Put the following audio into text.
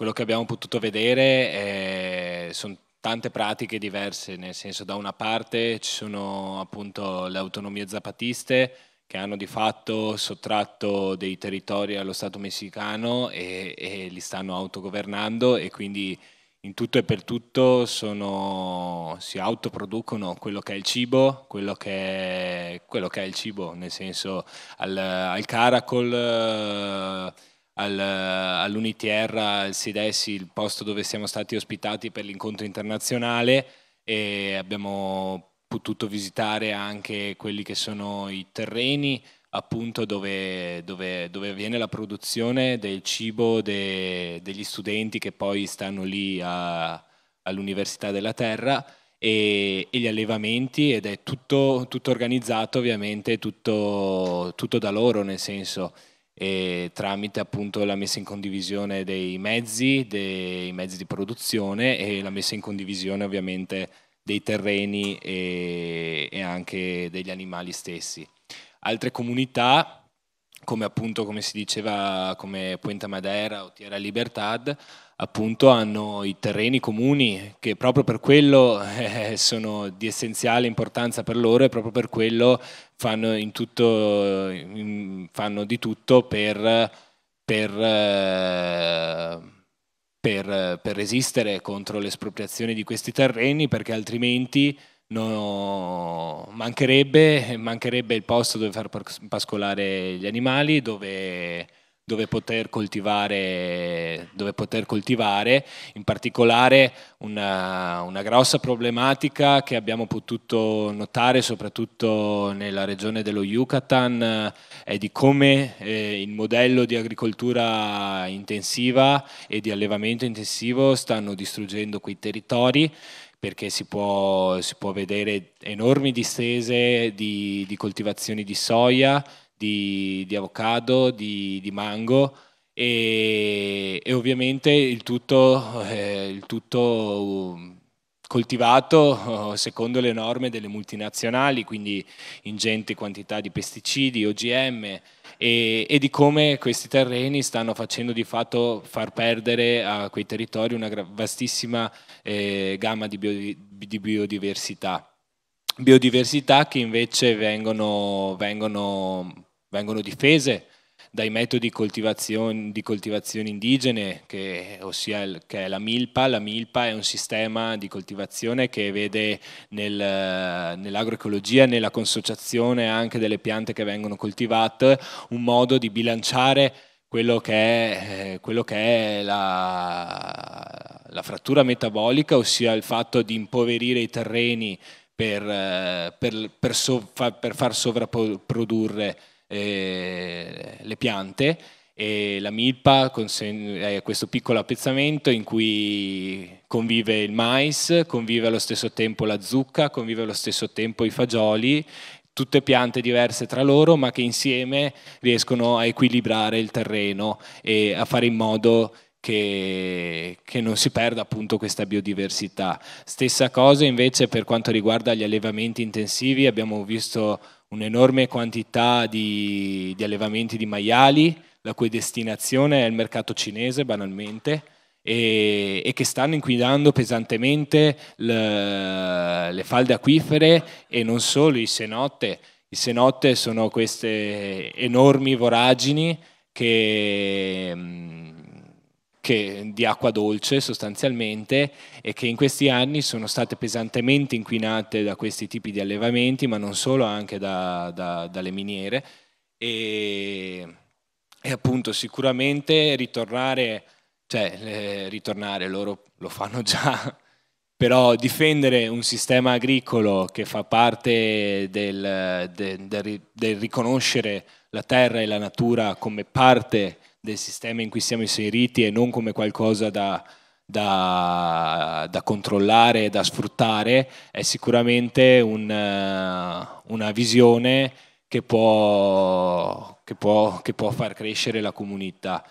quello che abbiamo potuto vedere è, eh, sono tante pratiche diverse, nel senso da una parte ci sono appunto le autonomie zapatiste che hanno di fatto sottratto dei territori allo Stato messicano e, e li stanno autogovernando e quindi in tutto e per tutto sono, si autoproducono quello che è il cibo, quello che è, quello che è il cibo, nel senso al, al caracol eh, al, eh, all'Unitr, al Sidesi, il posto dove siamo stati ospitati per l'incontro internazionale e abbiamo potuto visitare anche quelli che sono i terreni appunto dove, dove, dove avviene la produzione del cibo de, degli studenti che poi stanno lì a, all'Università della Terra e, e, gli allevamenti ed è tutto, tutto organizzato ovviamente, tutto, tutto da loro nel senso tramite appunto la messa in condivisione dei mezzi, dei mezzi di produzione e la messa in condivisione ovviamente dei terreni e, e anche degli animali stessi. Altre comunità come appunto come si diceva come Puente Madera o Tierra Libertad, appunto hanno i terreni comuni che proprio per quello eh, sono di essenziale importanza per loro e proprio per quello fanno, tutto, in, fanno di tutto per, per, eh, per, per resistere contro l'espropriazione di questi terreni perché altrimenti No, mancherebbe, mancherebbe il posto dove far pascolare gli animali, dove dove poter coltivare, dove poter coltivare. in particolare una, una, grossa problematica che abbiamo potuto notare soprattutto nella regione dello Yucatan eh, è di come eh, il modello di agricoltura intensiva e di allevamento intensivo stanno distruggendo quei territori perché si può, si può vedere enormi distese di, di coltivazioni di soia, di, di avocado, di, di mango e, e, ovviamente il tutto, eh, il tutto um, coltivato oh, secondo le norme delle multinazionali, quindi ingenti quantità di pesticidi, OGM e, e, di come questi terreni stanno facendo di fatto far perdere a quei territori una vastissima eh, gamma di, bio, di, biodiversità. Biodiversità che invece vengono, vengono vengono difese dai metodi di coltivazione, di coltivazione indigene, che, ossia il, che è la milpa. La milpa è un sistema di coltivazione che vede nel, nell'agroecologia, nella consociazione anche delle piante che vengono coltivate, un modo di bilanciare quello che è, eh, quello che è la, la frattura metabolica, ossia il fatto di impoverire i terreni per, eh, per, per, sovra, per far sovrapprodurre eh, le piante e la milpa è eh, questo piccolo appezzamento in cui convive il mais, convive allo stesso tempo la zucca, convive allo stesso tempo i fagioli, tutte piante diverse tra loro ma che insieme riescono a equilibrare il terreno e a fare in modo che, che, non si perda appunto questa biodiversità. Stessa cosa invece per quanto riguarda gli allevamenti intensivi, abbiamo visto un'enorme quantità di, di, allevamenti di maiali, la cui destinazione è il mercato cinese banalmente, e, e che stanno inquinando pesantemente le, le falde acquifere e non solo i senotte. I senotte sono queste enormi voragini che mm, che, di acqua dolce sostanzialmente e che in questi anni sono state pesantemente inquinate da questi tipi di allevamenti, ma non solo, anche da, da, dalle miniere. E, e, appunto sicuramente ritornare, cioè eh, ritornare, loro lo fanno già, però difendere un sistema agricolo che fa parte del, del, del, del riconoscere la terra e la natura come parte del sistema in cui siamo inseriti e non come qualcosa da, da, da controllare, da sfruttare, è sicuramente un, eh, una visione che può, che, può, che può far crescere la comunità.